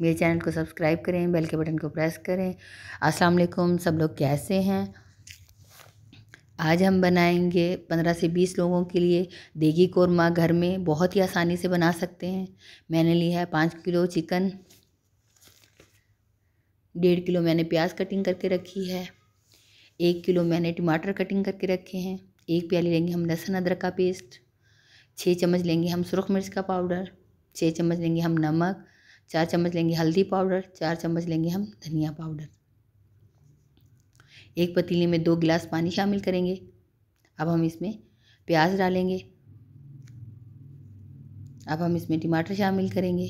मेरे चैनल को सब्सक्राइब करें बेल के बटन को प्रेस करें अस्सलाम वालेकुम सब लोग कैसे हैं आज हम बनाएंगे पंद्रह से बीस लोगों के लिए देगी कोरमा घर में बहुत ही आसानी से बना सकते हैं मैंने लिया है पाँच किलो चिकन डेढ़ किलो मैंने प्याज कटिंग करके रखी है एक किलो मैंने टमाटर कटिंग करके रखे हैं एक प्याली लेंगे हम लहसुन अदरक का पेस्ट छः चम्मच लेंगे हम सुरख मिर्च का पाउडर छः चम्मच लेंगे हम नमक चार चम्मच लेंगे हल्दी पाउडर चार चम्मच लेंगे हम धनिया पाउडर एक पतीले में दो गिलास पानी शामिल करेंगे अब हम इसमें प्याज डालेंगे अब हम इसमें टमाटर शामिल करेंगे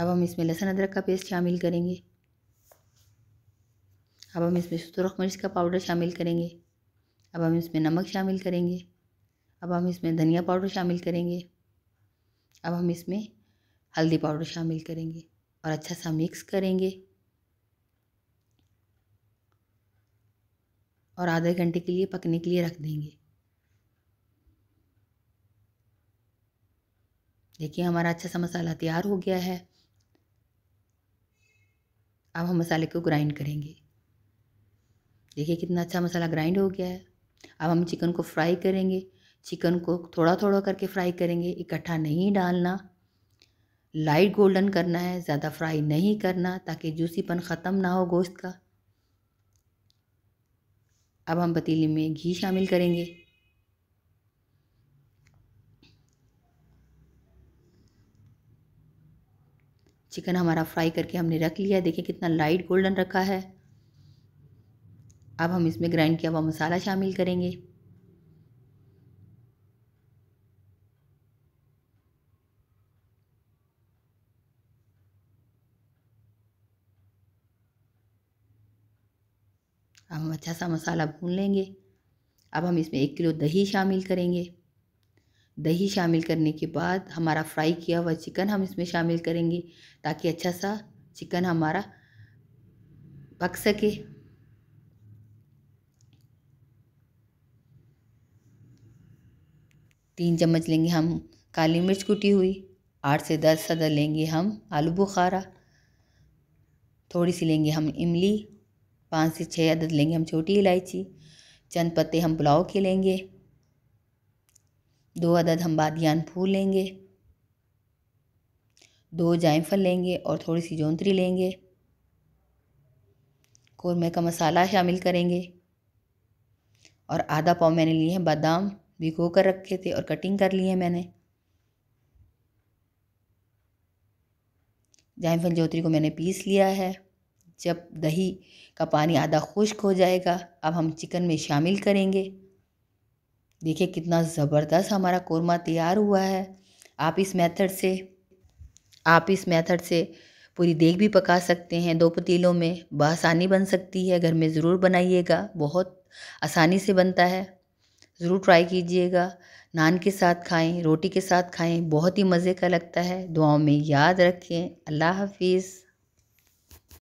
अब हम इसमें लहसुन अदरक का पेस्ट शामिल करेंगे अब हम इसमें सुरख मिर्च का पाउडर शामिल करेंगे अब हम इसमें नमक शामिल करेंगे अब हम इसमें धनिया पाउडर शामिल करेंगे अब हम इसमें हल्दी पाउडर शामिल करेंगे और अच्छा सा मिक्स करेंगे और आधे घंटे के लिए पकने के लिए रख देंगे देखिए हमारा अच्छा सा मसाला तैयार हो गया है अब हम मसाले को ग्राइंड करेंगे देखिए कितना अच्छा मसाला ग्राइंड हो गया है अब हम चिकन को फ्राई करेंगे चिकन को थोड़ा थोड़ा करके फ्राई करेंगे इकट्ठा नहीं डालना लाइट गोल्डन करना है ज़्यादा फ्राई नहीं करना ताकि जूसीपन ख़त्म ना हो गोश्त का अब हम पतीली में घी शामिल करेंगे चिकन हमारा फ्राई करके हमने रख लिया देखिए कितना लाइट गोल्डन रखा है अब हम इसमें ग्राइंड किया हुआ मसाला शामिल करेंगे अब हम अच्छा सा मसाला भून लेंगे अब हम इसमें एक किलो दही शामिल करेंगे दही शामिल करने के बाद हमारा फ्राई किया हुआ चिकन हम इसमें शामिल करेंगे ताकि अच्छा सा चिकन हमारा पक सके तीन चम्मच लेंगे हम काली मिर्च कुटी हुई आठ से दस सदर लेंगे हम आलू बुखारा थोड़ी सी लेंगे हम इमली पाँच से छः अदद लेंगे हम छोटी इलायची चंद पत्ते हम पुलाव के लेंगे दो अदद हम बादियान फूल लेंगे दो जायफल लेंगे और थोड़ी सी जोंतरी लेंगे कौरमे का मसाला शामिल करेंगे और आधा पाव मैंने लिए हैं बादाम भिगो कर रखे थे और कटिंग कर लिए मैंने जायफल जोतरी को मैंने पीस लिया है जब दही का पानी आधा खुश्क हो जाएगा अब हम चिकन में शामिल करेंगे देखिए कितना ज़बरदस्त हमारा कौरमा तैयार हुआ है आप इस मेथड से आप इस मेथड से पूरी देख भी पका सकते हैं दो पतीलों में बसानी बन सकती है घर में ज़रूर बनाइएगा बहुत आसानी से बनता है ज़रूर ट्राई कीजिएगा नान के साथ खाएं रोटी के साथ खाएं बहुत ही मज़े का लगता है दुआओं में याद रखें अल्लाह हाफिज़